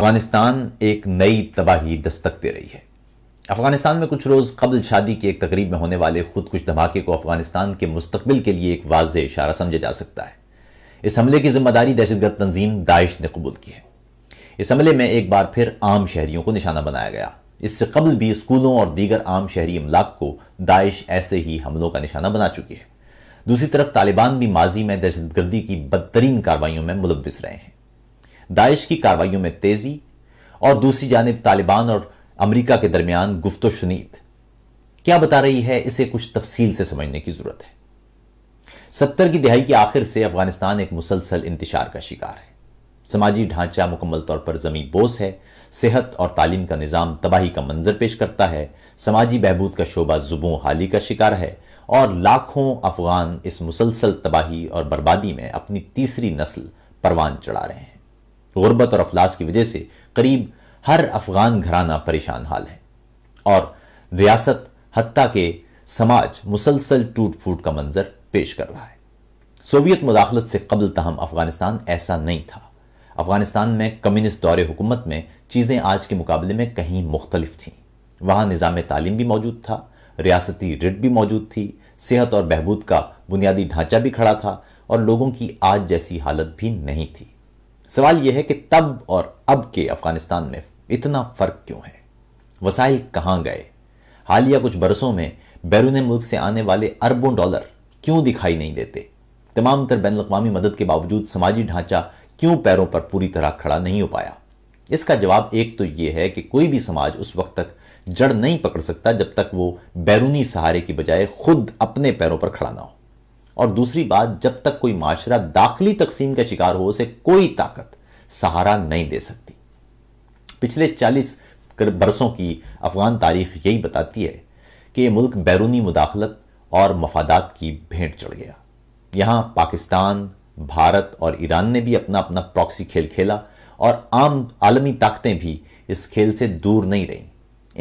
अफगानिस्तान एक नई तबाही दस्तक दे रही है अफगानिस्तान में कुछ रोज़ कबल शादी की एक तकरीब में होने वाले खुद कुछ धमाके को अफगानिस्तान के मुस्तबिल के लिए एक वाज इशारा समझा जा सकता है इस हमले की जिम्मेदारी दहशतगर्द तंजीम दाइश ने कबूल की है इस हमले में एक बार फिर आम शहरियों को निशाना बनाया गया इससे कबल भी स्कूलों और दीगर आम शहरी अमलाक को दाइश ऐसे ही हमलों का निशाना बना चुकी है दूसरी तरफ तालिबान भी माजी में दहशतगर्दी की बदतरीन कार्रवाइयों में मुलविस रहे हैं दाइश की कार्रवाइयों में तेजी और दूसरी जानब तालिबान और अमरीका के दरमियान गुफ्त शनीद क्या बता रही है इसे कुछ तफसील से समझने की जरूरत है सत्तर की दिहाई के आखिर से अफगानिस्तान एक मुसलसल इंतजार का शिकार है समाजी ढांचा मुकम्मल तौर पर जमी बोस है सेहत और तालीम का निज़ाम तबाही का मंजर पेश करता है समाजी बहबूद का शोबा जुबों हाली का शिकार है और लाखों अफगान इस मुसलसल तबाही और बर्बादी में अपनी तीसरी नस्ल परवान चढ़ा रहे हैं गुर्बत और अफलास की वजह से करीब हर अफगान घराना परेशान हाल है और रियासत हती के समाज मुसलसल टूट फूट का मंजर पेश कर रहा है सोवियत मुदाखलत से कबल तहम अफगानिस्तान ऐसा नहीं था अफगानिस्तान में कम्युनिस्ट दौरे हुकूमत में चीज़ें आज के मुकाबले में कहीं मुख्तलिफ थीं वहाँ निज़ाम तालीम भी मौजूद था रियासती रिट भी मौजूद थी सेहत और बहबूद का बुनियादी ढांचा भी खड़ा था और लोगों की आज जैसी हालत भी नहीं थी सवाल यह है कि तब और अब के अफगानिस्तान में इतना फर्क क्यों है वसाइल कहां गए हालिया कुछ बरसों में बैरून मुल्क से आने वाले अरबों डॉलर क्यों दिखाई नहीं देते तमाम तर बैन अवी मदद के बावजूद समाजी ढांचा क्यों पैरों पर पूरी तरह खड़ा नहीं हो पाया इसका जवाब एक तो यह है कि कोई भी समाज उस वक्त तक जड़ नहीं पकड़ सकता जब तक वो बैरूनी सहारे की बजाय खुद अपने पैरों पर खड़ा ना हो और दूसरी बात जब तक कोई माशरा दाखिली तकसीम का शिकार हो उसे कोई ताकत सहारा नहीं दे सकती पिछले चालीस बरसों की अफगान तारीख यही बताती है कि यह मुल्क बैरूनी मुदाखलत और मफादात की भेंट चढ़ गया यहां पाकिस्तान भारत और ईरान ने भी अपना अपना प्रॉक्सी खेल खेला और आम आलमी ताकतें भी इस खेल से दूर नहीं रहीं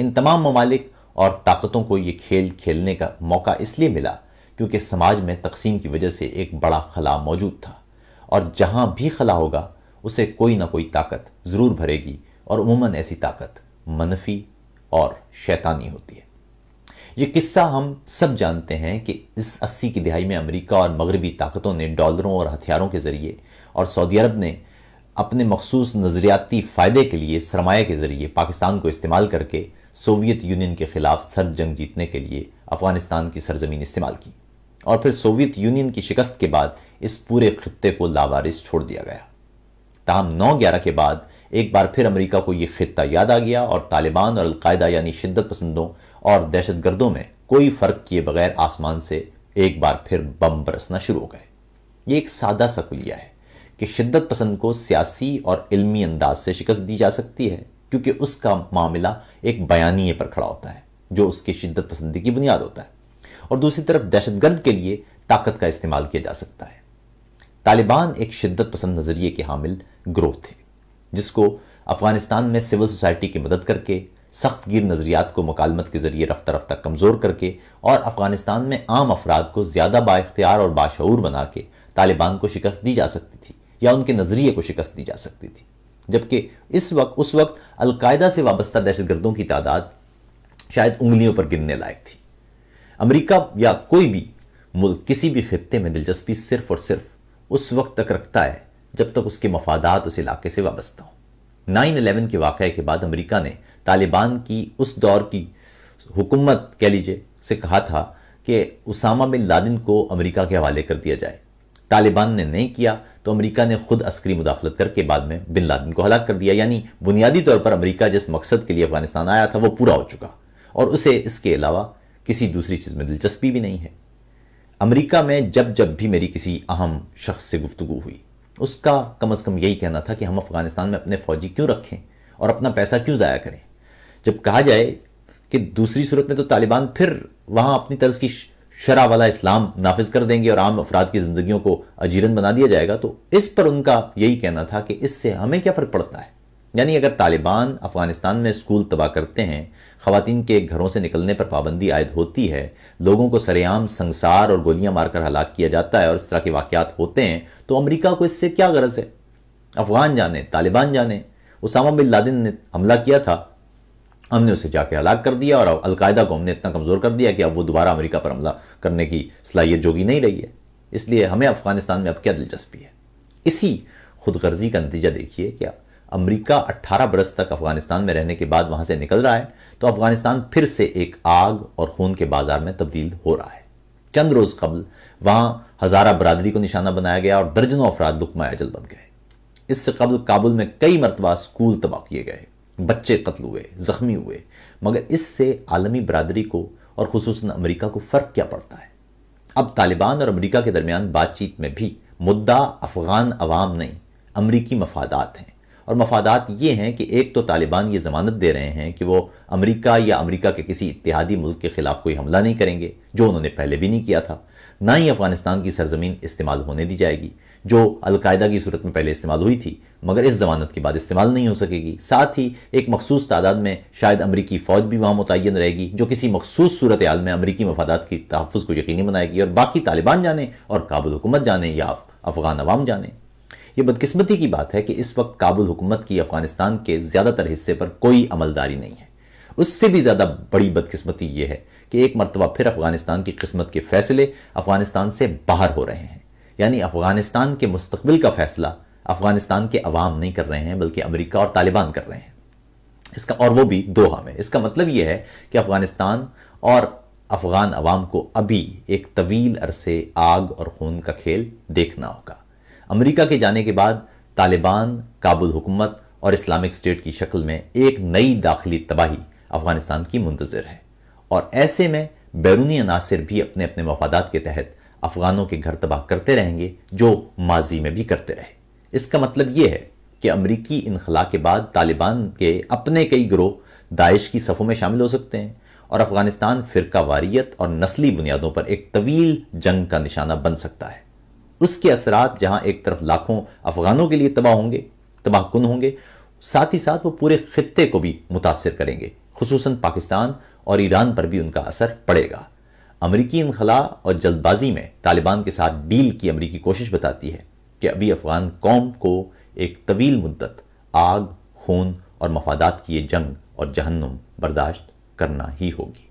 इन तमाम ममालिक और ताकतों को ये खेल खेलने का मौका इसलिए मिला क्योंकि समाज में तकसीम की वजह से एक बड़ा खला मौजूद था और जहाँ भी खला होगा उसे कोई ना कोई ताकत ज़रूर भरेगी और उमूमन ऐसी ताकत मनफी और शैतानी होती है ये किस्सा हम सब जानते हैं कि इस अस्सी की दिहाई में अमेरिका और मगरबी ताकतों ने डॉलरों और हथियारों के ज़रिए और सऊदी अरब ने अपने मखसूस नज़रियाती फ़ायदे के लिए सरमाए के ज़रिए पाकिस्तान को इस्तेमाल करके सोवियत यूनियन के ख़िलाफ़ सर जंग जीतने के लिए अफ़गानिस्तान की सरजमीन इस्तेमाल की और फिर सोवियत यूनियन की शिकस्त के बाद इस पूरे खत्े को लावारिस छोड़ दिया गया ताहम नौ ग्यारह के बाद एक बार फिर अमेरिका को यह खत्ता याद आ गया और तालिबान और अलकायदा यानी शिद्दत पसंदों और दहशतगर्दों में कोई फ़र्क किए बगैर आसमान से एक बार फिर बम बरसना शुरू हो गए ये एक सादा सकुलिया है कि शिद्दत पसंद को सियासी और इल्मी अंदाज से शिकस्त दी जा सकती है क्योंकि उसका मामला एक बयानी पर खड़ा होता है जो उसकी शिद्दत पसंदी की बुनियाद होता है और दूसरी तरफ दहशतगर्द के लिए ताकत का इस्तेमाल किया जा सकता है तालिबान एक शिद्दत पसंद नज़रिए के हामिल ग्रोह थे जिसको अफगानिस्तान में सिविल सोसाइटी की मदद करके सख्त गिर नज़रियात को मकालमत के ज़रिए रफ्तार रफ्तार कमज़ोर करके और अफगानिस्तान में आम अफराद को ज़्यादा बाख्तियार और बाशूर बना के तालिबान को शिकस्त दी जा सकती थी या उनके नज़रिए को शिकस्त दी जा सकती थी जबकि इस वक्त उस वक्त अलकायदा से वाबस्ता दहशतगर्दों की तादाद शायद उंगलियों पर गिनने लायक थी अमेरिका या कोई भी मुल्क किसी भी खत्े में दिलचस्पी सिर्फ और सिर्फ उस वक्त तक रखता है जब तक उसके मफादात उस इलाके से वाबस्ता हो नाइन अलेवन के वाक़े के बाद अमेरिका ने तालिबान की उस दौर की हुकूमत कह लीजिए से कहा था कि उसामा बिन लादिन को अमेरिका के हवाले कर दिया जाए तालिबान ने नहीं किया तो अमेरिका ने खुद अस्करी मुदाखलत करके बाद में बिन लादिन को हलाक कर दिया यानी बुनियादी तौर पर अमेरिका जिस मकसद के लिए अफगानिस्तान आया था वो पूरा हो चुका और उसे इसके अलावा किसी दूसरी चीज़ में दिलचस्पी भी नहीं है अमेरिका में जब जब भी मेरी किसी अहम शख्स से गुफ्तु हुई उसका कम अज़ कम यही कहना था कि हम अफ़गानिस्तान में अपने फ़ौजी क्यों रखें और अपना पैसा क्यों ज़ाया करें जब कहा जाए कि दूसरी सूरत में तो तालिबान फिर वहाँ अपनी तर्ज की शरा वाला इस्लाम नाफिज कर देंगे और आम अफराद की ज़िंदगियों को अजीरन बना दिया जाएगा तो इस पर उनका यही कहना था कि इससे हमें क्या फ़र्क पड़ता है यानी अगर तालिबान अफ़गानिस्तान में स्कूल तबाह करते हैं खातन के घरों से निकलने पर पाबंदी आयद होती है लोगों को सरेआम संसार और गोलियां मारकर हलाक किया जाता है और इस तरह के वाक़ात होते हैं तो अमरीका को इससे क्या गरज है अफ़गान जाने तालिबान जाने उसामा बिन लादिन ने हमला किया था हमने उसे जाके हलाक कर दिया और अलकायदा को हमने इतना कमज़ोर कर दिया कि अब वो दोबारा अमेरिका पर हमला करने की सलाहियत जोगी नहीं रही है इसलिए हमें अफ़गानिस्तान में अब क्या दिलचस्पी है इसी खुदगर्जी का नतीजा देखिए क्या अमेरिका 18 बरस तक अफगानिस्तान में रहने के बाद वहां से निकल रहा है तो अफगानिस्तान फिर से एक आग और खून के बाजार में तब्दील हो रहा है चंद रोज कबल वहां हजारा बरदरी को निशाना बनाया गया और दर्जनों अफराद लुकमा अजल बन गए इससे कबल काबुल में कई मरतबा स्कूल तबाह किए गए बच्चे कत्ल हुए जख्मी हुए मगर इससे आलमी बरदरी को और खसूस अमरीका को फ़र्क क्या पड़ता है अब तालिबान और अमरीका के दरमियान बातचीत में भी मुद्दा अफगान अवाम नहीं अमरीकी मफादात हैं और मफादात ये हैं कि एक तो तालिबान ये ज़मानत दे रहे हैं कि वो अमेरिका या अमेरिका के किसी इतिहादी मुल्क के ख़िलाफ़ कोई हमला नहीं करेंगे जो उन्होंने पहले भी नहीं किया था ना ही अफ़गानिस्तान की सरजमीन इस्तेमाल होने दी जाएगी जो अलकायदा की सूरत में पहले इस्तेमाल हुई थी मगर इस जमानत के बाद इस्तेमाल नहीं हो सकेगी साथ ही एक मखसूस तादाद में शायद अमरीकी फ़ौज भी वहाँ मुतन रहेगी जो किसी मखसूस सूरत हाल में अमरीकी मफादा की तहफ़ को यकीनी बनाएगी और बाकी तालिबान जाने और काबुल हुकूमत जाने या अफगान अवाम जाने ये बदकिस्मती की बात है कि इस वक्त काबुल हुकूमत की अफगानिस्तान के ज़्यादातर हिस्से पर कोई अमलदारी नहीं है उससे भी ज़्यादा बड़ी बदकिस्मती यह है कि एक मरतबा फिर अफगानिस्तान की किस्मत के फैसले अफगानिस्तान से बाहर हो रहे हैं यानी अफगानिस्तान के मुस्तबिल का फैसला अफगानिस्तान के अवाम नहीं कर रहे हैं बल्कि अमरीका और तालिबान कर रहे हैं इसका और वो भी दोहा में इसका मतलब यह है कि अफगानिस्तान और अफगान अवाम को अभी एक तवील अरसे आग और खून का खेल देखना होगा अमेरिका के जाने के बाद तालिबान काबुल हुकूमत और इस्लामिक स्टेट की शक्ल में एक नई दाखिली तबाही अफगानिस्तान की मुंतजर है और ऐसे में बैरूनी अनासर भी अपने अपने मफादात के तहत अफगानों के घर तबाह करते रहेंगे जो माजी में भी करते रहे इसका मतलब ये है कि अमरीकी इनखला के बाद तालिबान के अपने कई ग्रोह दाइश की सफ़ों में शामिल हो सकते हैं और अफगानिस्तान फिरका वारियत और नस्ली बुनियादों पर एक तवील जंग का निशाना बन सकता है उसके असरात जहां एक तरफ लाखों अफगानों के लिए तबाह होंगे तबाह कन होंगे साथ ही साथ वो पूरे खत्े को भी मुतासर करेंगे खसूस पाकिस्तान और ईरान पर भी उनका असर पड़ेगा अमरीकी इनखला और जल्दबाजी में तालिबान के साथ डील की अमरीकी कोशिश बताती है कि अभी अफगान कौम को एक तवील मुद्दत आग खून और मफादात की ये जंग और जहन्नुम बर्दाश्त करना ही होगी